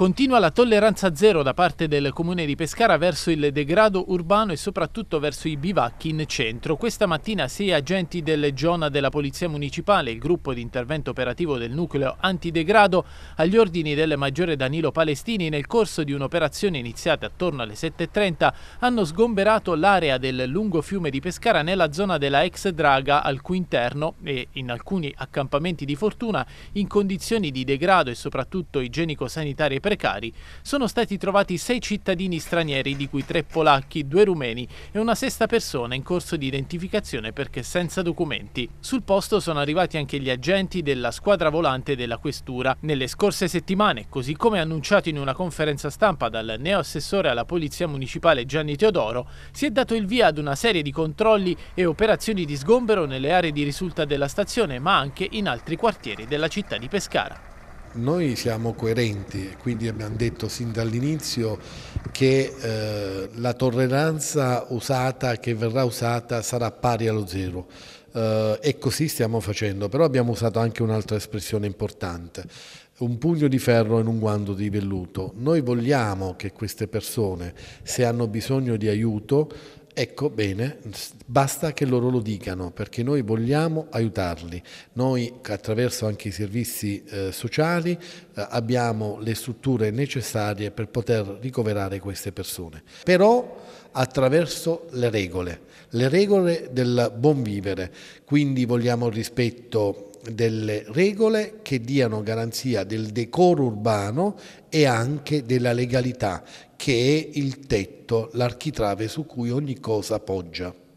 Continua la tolleranza zero da parte del comune di Pescara verso il degrado urbano e soprattutto verso i bivacchi in centro. Questa mattina sei agenti del Giona della Polizia Municipale, il gruppo di intervento operativo del nucleo antidegrado, agli ordini del maggiore Danilo Palestini nel corso di un'operazione iniziata attorno alle 7.30 hanno sgomberato l'area del lungo fiume di Pescara nella zona della ex Draga al cui interno e in alcuni accampamenti di fortuna in condizioni di degrado e soprattutto igienico-sanitarie precari. Sono stati trovati sei cittadini stranieri, di cui tre polacchi, due rumeni e una sesta persona in corso di identificazione perché senza documenti. Sul posto sono arrivati anche gli agenti della squadra volante della questura. Nelle scorse settimane, così come annunciato in una conferenza stampa dal neoassessore alla Polizia Municipale Gianni Teodoro, si è dato il via ad una serie di controlli e operazioni di sgombero nelle aree di risulta della stazione, ma anche in altri quartieri della città di Pescara. Noi siamo coerenti e quindi abbiamo detto sin dall'inizio che eh, la tolleranza usata, che verrà usata, sarà pari allo zero. Eh, e così stiamo facendo, però abbiamo usato anche un'altra espressione importante, un pugno di ferro in un guanto di velluto. Noi vogliamo che queste persone, se hanno bisogno di aiuto, Ecco bene, basta che loro lo dicano perché noi vogliamo aiutarli. Noi attraverso anche i servizi eh, sociali eh, abbiamo le strutture necessarie per poter ricoverare queste persone. Però attraverso le regole, le regole del buon vivere, quindi vogliamo il rispetto delle regole che diano garanzia del decoro urbano e anche della legalità, che è il tetto, l'architrave su cui ogni cosa poggia.